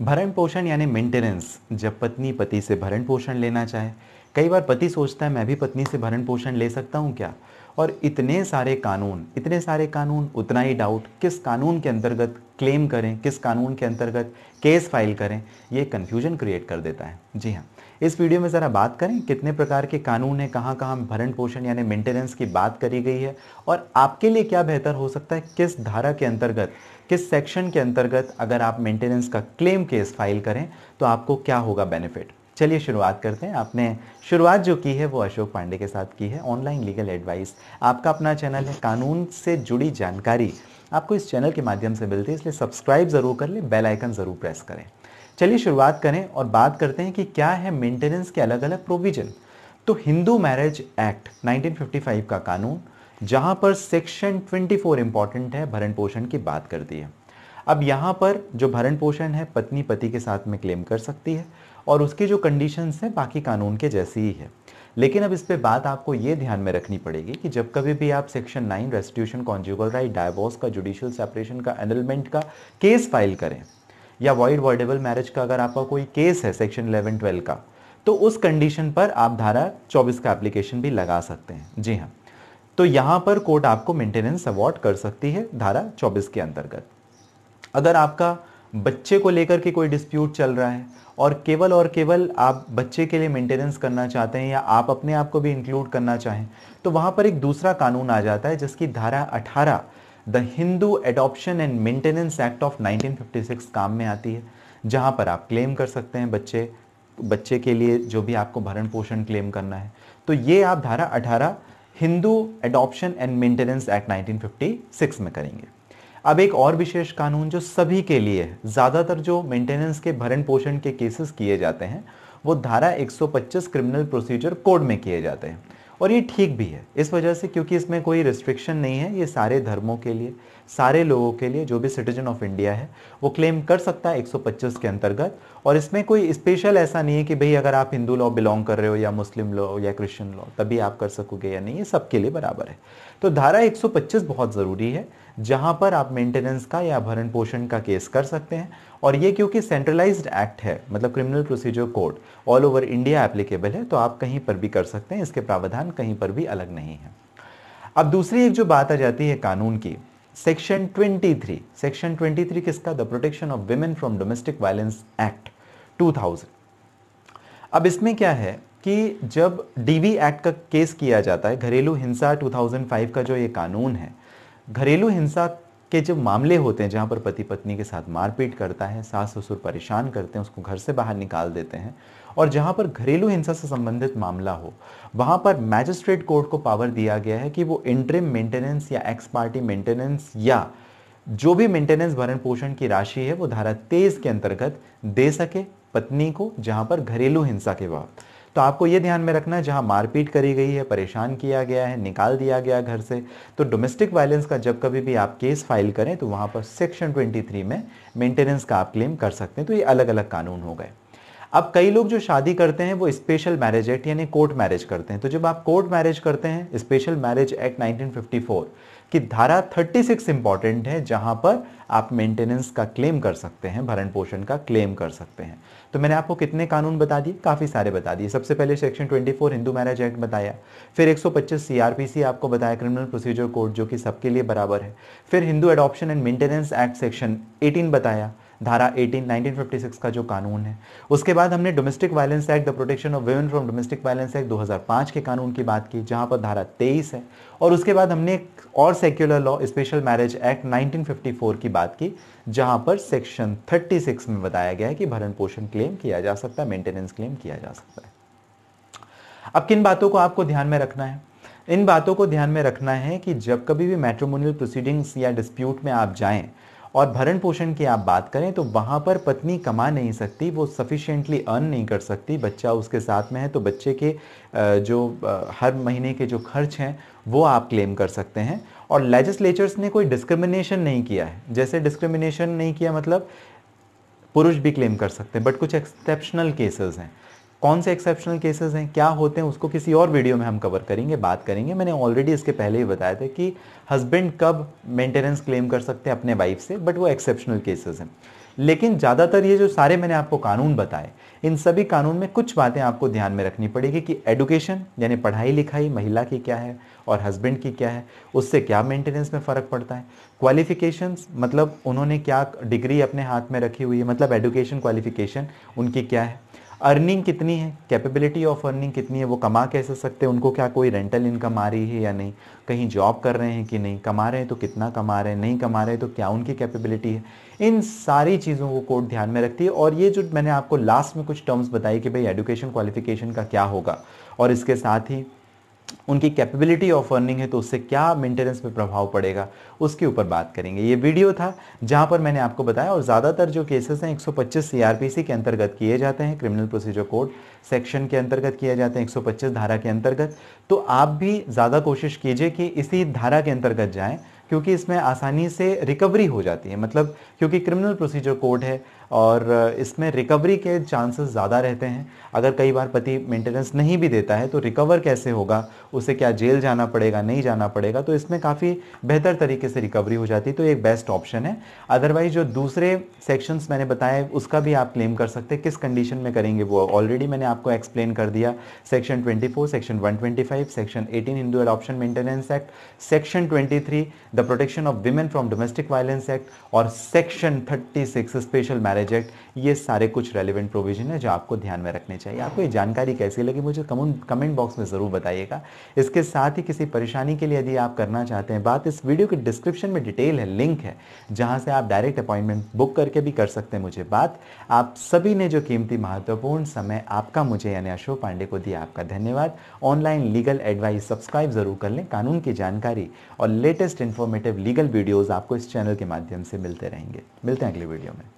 भरण पोषण यानी मेंटेनेंस जब पत्नी पति से भरण पोषण लेना चाहे कई बार पति सोचता है मैं भी पत्नी से भरण पोषण ले सकता हूँ क्या और इतने सारे कानून इतने सारे कानून उतना ही डाउट किस कानून के अंतर्गत क्लेम करें किस कानून के अंतर्गत केस फाइल करें ये कन्फ्यूजन क्रिएट कर देता है जी हाँ इस वीडियो में ज़रा बात करें कितने प्रकार के कानून हैं कहाँ कहाँ भरण पोषण यानी मेंटेनेंस की बात करी गई है और आपके लिए क्या बेहतर हो सकता है किस धारा के अंतर्गत किस सेक्शन के अंतर्गत अगर आप मेंटेनेंस का क्लेम केस फाइल करें तो आपको क्या होगा बेनिफिट चलिए शुरुआत करते हैं आपने शुरुआत जो की है वो अशोक पांडे के साथ की है ऑनलाइन लीगल एडवाइस आपका अपना चैनल है कानून से जुड़ी जानकारी आपको इस चैनल के माध्यम से मिलती है इसलिए सब्सक्राइब ज़रूर कर लें बेल आइकन ज़रूर प्रेस करें चलिए शुरुआत करें और बात करते हैं कि क्या है मेंटेनेंस के अलग अलग प्रोविजन तो हिंदू मैरिज एक्ट 1955 का कानून जहां पर सेक्शन 24 इंपॉर्टेंट है भरण पोषण की बात करती है अब यहाँ पर जो भरण पोषण है पत्नी पति के साथ में क्लेम कर सकती है और उसकी जो कंडीशंस हैं बाकी कानून के जैसी ही है लेकिन अब इस पर बात आपको ये ध्यान में रखनी पड़ेगी कि जब कभी भी आप section nine restitution conjugal right divorce का जुडिशियल सेपरेशन का एनलमेंट का केस फाइल करें या वॉइड वर्डेबल मैरिज का अगर आपका कोई केस है सेक्शन इलेवन ट्वेल्व का तो उस कंडीशन पर आप धारा चौबीस का एप्लीकेशन भी लगा सकते हैं जी हाँ तो यहाँ पर कोर्ट आपको मेंटेनेंस अवॉर्ड कर सकती है धारा चौबीस के अंतर्गत अगर आपका बच्चे को लेकर के कोई डिस्प्यूट चल रहा है और केवल और केवल आप बच्चे के लिए मेंटेनेंस करना चाहते हैं या आप अपने आप को भी इंक्लूड करना चाहें तो वहाँ पर एक दूसरा कानून आ जाता है जिसकी धारा अठारह the Hindu adoption and maintenance act of 1956 काम में आती है जहाँ पर आप क्लेम कर सकते हैं बच्चे बच्चे के लिए जो भी आपको भरण पोषण क्लेम करना है तो ये आप धारा अठारह Hindu adoption and maintenance act 1956 में करेंगे अब एक और विशेष कानून जो सभी के लिए है ज़्यादातर जो मेंटेनेंस के भरण पोषण के केसेस किए जाते हैं वो धारा 125 क्रिमिनल प्रोसीजर कोड में किए जाते हैं और ये ठीक भी है इस वजह से क्योंकि इसमें कोई रिस्ट्रिक्शन नहीं है ये सारे धर्मों के लिए सारे लोगों के लिए जो भी सिटीजन ऑफ इंडिया है वो क्लेम कर सकता है 125 के अंतर्गत और इसमें कोई स्पेशल ऐसा नहीं है कि भाई अगर आप हिंदू लॉ बिलोंग कर रहे हो या मुस्लिम लॉ या क्रिश्चियन लॉ तभी आप कर सकोगे या नहीं ये सबके लिए बराबर है तो धारा 125 बहुत ज़रूरी है जहां पर आप मेंटेनेंस का या भरण पोषण का केस कर सकते हैं और ये क्योंकि सेंट्रलाइज्ड एक्ट है मतलब criminal procedure code all over India applicable है तो आप कहीं पर भी कर सकते हैं इसके प्रावधान कहीं पर भी अलग नहीं है अब दूसरी एक जो बात आ जाती है कानून की सेक्शन 23 सेक्शन 23 किसका the protection of women from domestic violence act 2000 अब इसमें क्या है कि जब डीवी एक्ट का केस किया जाता है घरेलू हिंसा 2005 का जो ये कानून है घरेलू हिंसा के जो मामले होते हैं जहाँ पर पति पत्नी के साथ मारपीट करता है सास ससुर परेशान करते हैं उसको घर से बाहर निकाल देते हैं और जहाँ पर घरेलू हिंसा से संबंधित मामला हो वहाँ पर मैजिस्ट्रेट कोर्ट को पावर दिया गया है कि वो इंटरिम मेंटेनेंस या एक्स पार्टी मेंटेनेंस या जो भी मेंटेनेंस भरण पोषण की राशि है वो धारा तेईस के अंतर्गत दे सके पत्नी को जहाँ पर घरेलू हिंसा के बाद तो आपको ये ध्यान में रखना है जहाँ मारपीट करी गई है परेशान किया गया है निकाल दिया गया घर से तो डोमेस्टिक वायलेंस का जब कभी भी आप केस फाइल करें तो वहाँ पर सेक्शन 23 में मेंटेनेंस का आप क्लेम कर सकते हैं तो ये अलग अलग कानून हो गए अब कई लोग जो शादी करते हैं वो स्पेशल मैरिज एक्ट यानी कोर्ट मैरिज करते हैं तो जब आप कोर्ट मैरिज करते हैं स्पेशल मैरिज एक्ट नाइनटीन कि धारा 36 इंपॉर्टेंट है जहां पर आप मेंटेनेंस का क्लेम कर सकते हैं भरण पोषण का क्लेम कर सकते हैं तो मैंने आपको कितने कानून बता दिए काफ़ी सारे बता दिए सबसे पहले सेक्शन 24 हिंदू मैरिज एक्ट बताया फिर 125 सीआरपीसी आपको बताया क्रिमिनल प्रोसीजर कोड जो कि सबके लिए बराबर है फिर Hindu adoption and maintenance act section 18 बताया धारा 18 1956 का जो कानून है उसके बाद हमने domestic violence act the protection of women from domestic violence act 2005 के कानून की बात की जहां पर धारा 23 है और उसके बाद हमने एक और secular law special marriage act 1954 की बात की जहां पर सेक्शन 36 में बताया गया है कि भरण पोषण क्लेम किया जा सकता है मेंटेनेंस क्लेम किया जा सकता है अब किन बातों को आपको ध्यान में रखना है इन बातों को ध्यान में रखना है कि जब कभी भी मैट्रोमोनियल प्रोसीडिंग्स या डिस्प्यूट में आप जाएं और भरण पोषण की आप बात करें तो वहाँ पर पत्नी कमा नहीं सकती वो सफिशेंटली अर्न नहीं कर सकती बच्चा उसके साथ में है तो बच्चे के जो हर महीने के जो खर्च हैं वो आप क्लेम कर सकते हैं और लेजिस्लेचर्स ने कोई डिस्क्रिमिनेशन नहीं किया है जैसे डिस्क्रिमिनेशन नहीं किया मतलब पुरुष भी क्लेम कर सकते हैं बट कुछ एक्सेप्शनल केसेस हैं कौन से एक्सेप्शनल केसेस हैं क्या होते हैं उसको किसी और वीडियो में हम कवर करेंगे बात करेंगे मैंने ऑलरेडी इसके पहले ही बताया था कि हस्बैंड कब मेंटेनेंस क्लेम कर सकते हैं अपने वाइफ से बट वो एक्सेप्शनल केसेस हैं लेकिन ज़्यादातर ये जो सारे मैंने आपको कानून बताए इन सभी कानून में कुछ बातें आपको ध्यान में रखनी पड़ेगी कि एडुकेशन यानी पढ़ाई लिखाई महिला की क्या है और हस्बैंड की क्या है उससे क्या मेंटेनेंस में फ़र्क पड़ता है क्वालिफिकेशंस मतलब उन्होंने क्या डिग्री अपने हाथ में रखी हुई है मतलब एडुकेशन क्वालिफिकेशन उनकी क्या है अर्निंग कितनी है कैपेबिलिटी ऑफ अर्निंग कितनी है वो कमा कैसे सकते हैं उनको क्या कोई रेंटल इनकम आ रही है या नहीं कहीं जॉब कर रहे हैं कि नहीं कमा रहे हैं तो कितना कमा रहे हैं नहीं कमा रहे हैं तो क्या उनकी कैपेबिलिटी है इन सारी चीज़ों को कोर्ट ध्यान में रखती है और ये जो मैंने आपको लास्ट में कुछ टर्म्स बताई कि भाई एडुकेशन क्वालिफिकेशन का क्या होगा और इसके साथ ही उनकी कैपेबिलिटी ऑफ अर्निंग है तो उससे क्या मेंटेनेंस पे प्रभाव पड़ेगा उसके ऊपर बात करेंगे ये वीडियो था जहाँ पर मैंने आपको बताया और ज़्यादातर जो केसेस हैं 125 सीआरपीसी के अंतर्गत किए जाते हैं क्रिमिनल प्रोसीजर कोड सेक्शन के अंतर्गत किए जाते हैं 125 धारा के अंतर्गत तो आप भी ज़्यादा कोशिश कीजिए कि इसी धारा के अंतर्गत जाएँ क्योंकि इसमें आसानी से रिकवरी हो जाती है मतलब क्योंकि क्रिमिनल प्रोसीजर कोड है और इसमें रिकवरी के चांसेस ज़्यादा रहते हैं अगर कई बार पति मेंटेनेंस नहीं भी देता है तो रिकवर कैसे होगा उसे क्या जेल जाना पड़ेगा नहीं जाना पड़ेगा तो इसमें काफ़ी बेहतर तरीके से रिकवरी हो जाती है तो एक बेस्ट ऑप्शन है अदरवाइज जो दूसरे सेक्शंस मैंने बताए उसका भी आप क्लेम कर सकते हैं किस कंडीशन में करेंगे वो ऑलरेडी मैंने आपको एक्सप्लेन कर दिया section twenty section one section eighteen Hindu adoption maintenance act section twenty the protection of Women from domestic violence act और सेक्शन 36 स्पेशल मैरिज एक्ट ये सारे कुछ रेलिवेंट प्रोविजन है जो आपको ध्यान में रखने चाहिए आपको ये जानकारी कैसी लगी मुझे कमेंट बॉक्स में ज़रूर बताइएगा इसके साथ ही किसी परेशानी के लिए यदि आप करना चाहते हैं बात इस वीडियो के डिस्क्रिप्शन में डिटेल है लिंक है जहाँ से आप डायरेक्ट अपॉइंटमेंट बुक करके भी कर सकते हैं मुझे बात आप सभी ने जो कीमती महत्वपूर्ण समय आपका मुझे यानी अशोक पांडे को दिया आपका धन्यवाद ऑनलाइन लीगल एडवाइस सब्सक्राइब जरूर कर लें कानून की जानकारी और latest inform informative legal videos आपको इस चैनल के माध्यम से मिलते रहेंगे मिलते हैं अगले वीडियो में